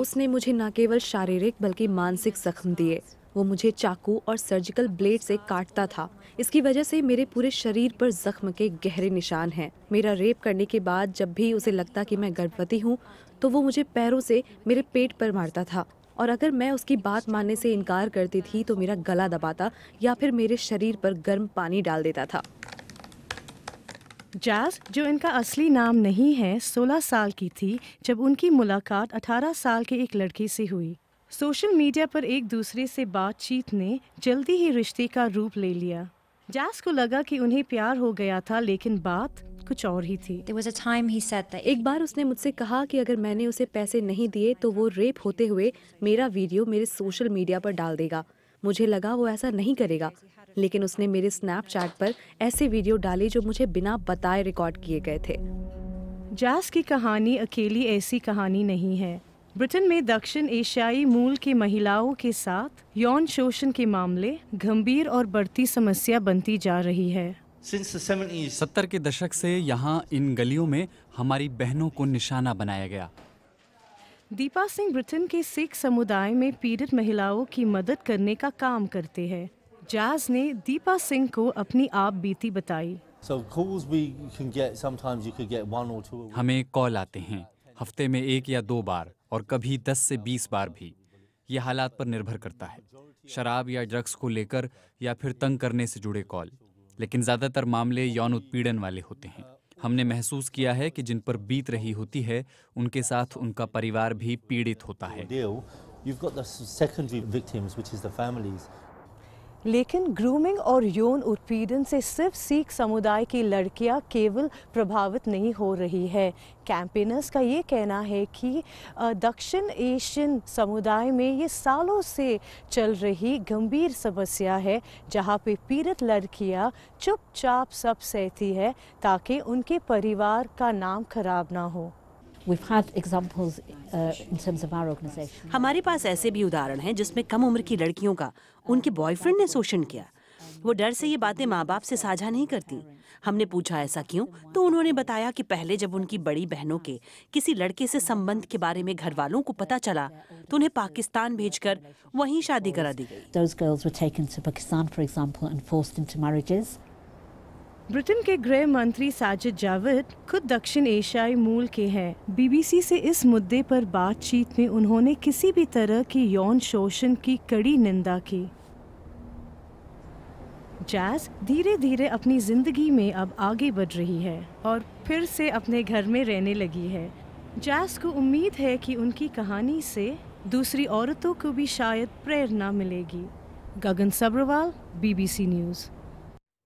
उसने मुझे न केवल शारीरिक बल्कि मानसिक जख्म दिए वो मुझे चाकू और सर्जिकल ब्लेड से काटता था इसकी वजह से मेरे पूरे शरीर पर जख्म के गहरे निशान हैं मेरा रेप करने के बाद जब भी उसे लगता कि मैं गर्भवती हूँ तो वो मुझे पैरों से मेरे पेट पर मारता था और अगर मैं उसकी बात मानने से इनकार करती थी तो मेरा गला दबाता या फिर मेरे शरीर पर गर्म पानी डाल देता था जैज जो इनका असली नाम नहीं है 16 साल की थी जब उनकी मुलाकात 18 साल के एक लड़की से हुई सोशल मीडिया पर एक दूसरे से बातचीत ने जल्दी ही रिश्ते का रूप ले लिया जास को लगा कि उन्हें प्यार हो गया था लेकिन बात कुछ और ही थी that... एक बार उसने मुझसे कहा कि अगर मैंने उसे पैसे नहीं दिए तो वो रेप होते हुए मेरा वीडियो मेरे सोशल मीडिया पर डाल देगा मुझे लगा वो ऐसा नहीं करेगा लेकिन उसने मेरे स्नैपचैट पर ऐसे वीडियो डाले जो मुझे बिना बताए रिकॉर्ड किए गए थे जास की कहानी अकेली ऐसी कहानी नहीं है ब्रिटेन में दक्षिण एशियाई मूल की महिलाओं के साथ यौन शोषण के मामले गंभीर और बढ़ती समस्या बनती जा रही है सत्तर के दशक से यहाँ इन गलियों में हमारी बहनों को निशाना बनाया गया दीपा सिंह ब्रिटेन के सिख समुदाय में पीड़ित महिलाओं की मदद करने का काम करते हैं जैज ने दीपा सिंह को अपनी आप बीती बताई हमें कॉल आते हैं हफ्ते में एक या दो बार और कभी दस से बीस बार भी ये हालात पर निर्भर करता है शराब या ड्रग्स को लेकर या फिर तंग करने से जुड़े कॉल लेकिन ज़्यादातर मामले यौन उत्पीड़न वाले होते हैं हमने महसूस किया है कि जिन पर बीत रही होती है उनके साथ उनका परिवार भी पीड़ित होता है लेकिन ग्रूमिंग और यौन उत्पीड़न से सिर्फ सिख समुदाय की लड़कियां केवल प्रभावित नहीं हो रही है कैंपेनर्स का ये कहना है कि दक्षिण एशियन समुदाय में ये सालों से चल रही गंभीर समस्या है जहाँ पे पीड़ित लड़कियाँ चुपचाप सब सहती है ताकि उनके परिवार का नाम खराब ना हो Uh, हमारे पास ऐसे भी उदाहरण हैं जिसमें कम उम्र की लड़कियों का उनके बॉयफ्रेंड ने शोषण किया वो डर से ये बातें माँ बाप से साझा नहीं करती हमने पूछा ऐसा क्यों तो उन्होंने बताया कि पहले जब उनकी बड़ी बहनों के किसी लड़के से संबंध के बारे में घर वालों को पता चला तो उन्हें पाकिस्तान भेजकर वहीं शादी करा दी गई ब्रिटेन के गृह मंत्री साजिद जावेद खुद दक्षिण एशियाई मूल के हैं बीबीसी से इस मुद्दे पर बातचीत में उन्होंने किसी भी तरह की यौन शोषण की कड़ी निंदा की जैज धीरे धीरे अपनी जिंदगी में अब आगे बढ़ रही है और फिर से अपने घर में रहने लगी है जैज को उम्मीद है कि उनकी कहानी से दूसरी औरतों को भी शायद प्रेरणा मिलेगी गगन सब्रवाल बीबीसी न्यूज़